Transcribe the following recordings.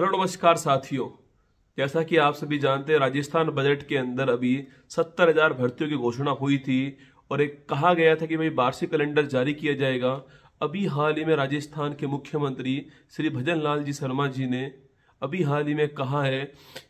hello नमस्कार साथियों जैसा कि आप सभी जानते हैं राजस्थान बजट के अंदर अभी सत्तर हजार भर्तियों की घोषणा हुई थी और एक कहा गया था कि भाई वार्षिक कैलेंडर जारी किया जाएगा अभी हाल ही में राजस्थान के मुख्यमंत्री श्री भजन लाल जी शर्मा जी ने अभी हाल ही में कहा है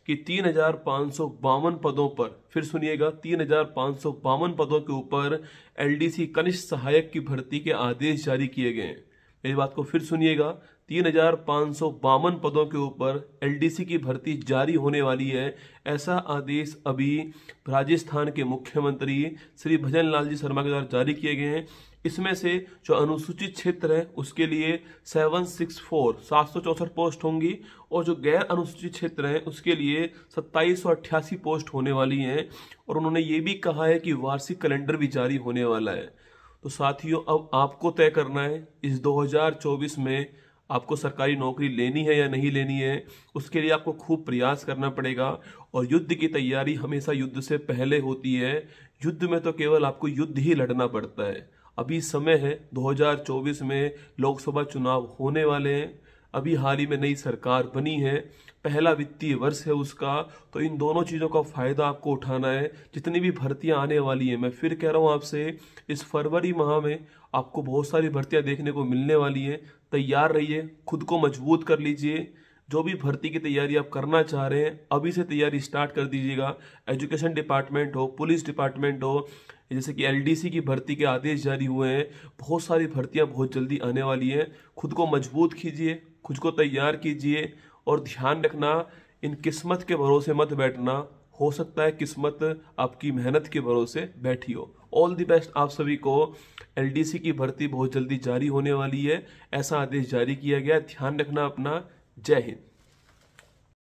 कि तीन हजार पाँच सौ बावन पदों पर फिर सुनिएगा तीन हजार पाँच सौ बावन पदों के ऊपर एलडीसी कनिष्ठ सहायक की भर्ती के आदेश जारी किए गए हैं मेरी बात को फिर सुनिएगा तीन हजार पाँच सौ बावन पदों के ऊपर एलडीसी की भर्ती जारी होने वाली है ऐसा आदेश अभी राजस्थान के मुख्यमंत्री श्री भजन लाल जी शर्मा के द्वारा जारी किए गए हैं इसमें से जो अनुसूचित क्षेत्र है उसके लिए सेवन सिक्स फोर सात सौ चौसठ पोस्ट होंगी और जो गैर अनुसूचित क्षेत्र है उसके लिए सत्ताईस सौ अट्ठासी पोस्ट होने वाली हैं और उन्होंने ये भी कहा है कि वार्षिक कैलेंडर भी जारी होने वाला है तो साथियों अब आपको तय करना है इस 2024 में आपको सरकारी नौकरी लेनी है या नहीं लेनी है उसके लिए आपको खूब प्रयास करना पड़ेगा और युद्ध की तैयारी हमेशा युद्ध से पहले होती है युद्ध में तो केवल आपको युद्ध ही लड़ना पड़ता है अभी समय है 2024 में लोकसभा चुनाव होने वाले हैं अभी हाल ही में नई सरकार बनी है पहला वित्तीय वर्ष है उसका तो इन दोनों चीज़ों का फ़ायदा आपको उठाना है जितनी भी भर्तियां आने वाली हैं मैं फिर कह रहा हूँ आपसे इस फरवरी माह में आपको बहुत सारी भर्तियां देखने को मिलने वाली हैं तैयार रहिए खुद को मजबूत कर लीजिए जो भी भर्ती की तैयारी आप करना चाह रहे हैं अभी से तैयारी स्टार्ट कर दीजिएगा एजुकेशन डिपार्टमेंट हो पुलिस डिपार्टमेंट हो जैसे कि एलडीसी की भर्ती के आदेश जारी हुए हैं बहुत सारी भर्तियां बहुत जल्दी आने वाली हैं खुद को मजबूत कीजिए खुद को तैयार कीजिए और ध्यान रखना इन किस्मत के भरोसे मत बैठना हो सकता है किस्मत आपकी मेहनत के भरोसे बैठी हो ऑल दी बेस्ट आप सभी को एलडीसी की भर्ती बहुत जल्दी जारी होने वाली है ऐसा आदेश जारी किया गया ध्यान रखना अपना जय हिंद